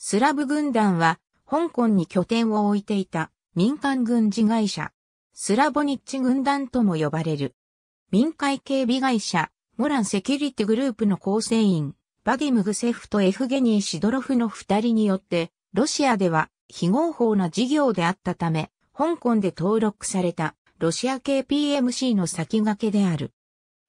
スラブ軍団は、香港に拠点を置いていた民間軍事会社、スラボニッチ軍団とも呼ばれる。民間警備会社、モランセキュリティグループの構成員、バディムグセフとエフゲニー・シドロフの二人によって、ロシアでは非合法な事業であったため、香港で登録されたロシア系 PMC の先駆けである。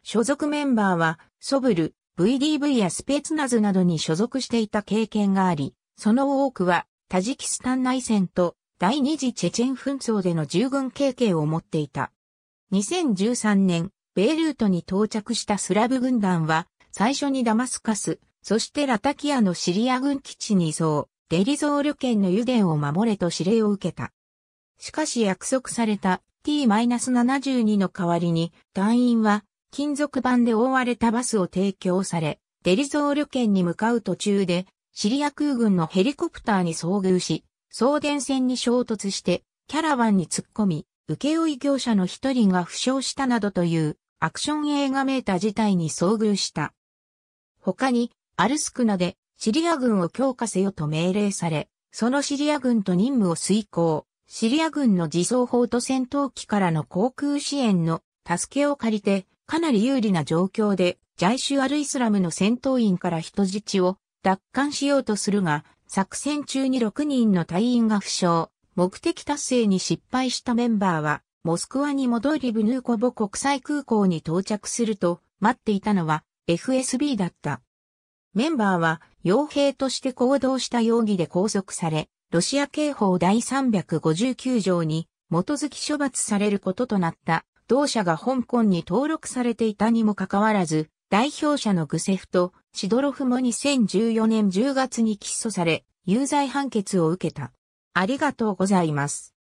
所属メンバーは、ソブル、VDV やスペツナズなどに所属していた経験があり、その多くは、タジキスタン内戦と第二次チェチェン紛争での従軍経験を持っていた。2013年、ベイルートに到着したスラブ軍団は、最初にダマスカス、そしてラタキアのシリア軍基地に移送、デリゾール県の油田を守れと指令を受けた。しかし約束された T-72 の代わりに隊員は金属板で覆われたバスを提供され、デリゾール県に向かう途中でシリア空軍のヘリコプターに遭遇し、送電線に衝突してキャラバンに突っ込み、請負業者の一人が負傷したなどというアクション映画メーター自体に遭遇した。他に、アルスクナでシリア軍を強化せよと命令され、そのシリア軍と任務を遂行、シリア軍の自走砲と戦闘機からの航空支援の助けを借りて、かなり有利な状況で、ジャイシュアルイスラムの戦闘員から人質を奪還しようとするが、作戦中に6人の隊員が負傷、目的達成に失敗したメンバーは、モスクワに戻りブヌーコボ国際空港に到着すると、待っていたのは FSB だった。メンバーは、傭兵として行動した容疑で拘束され、ロシア刑法第359条に基づき処罰されることとなった。同社が香港に登録されていたにもかかわらず、代表者のグセフとシドロフも2014年10月に起訴され、有罪判決を受けた。ありがとうございます。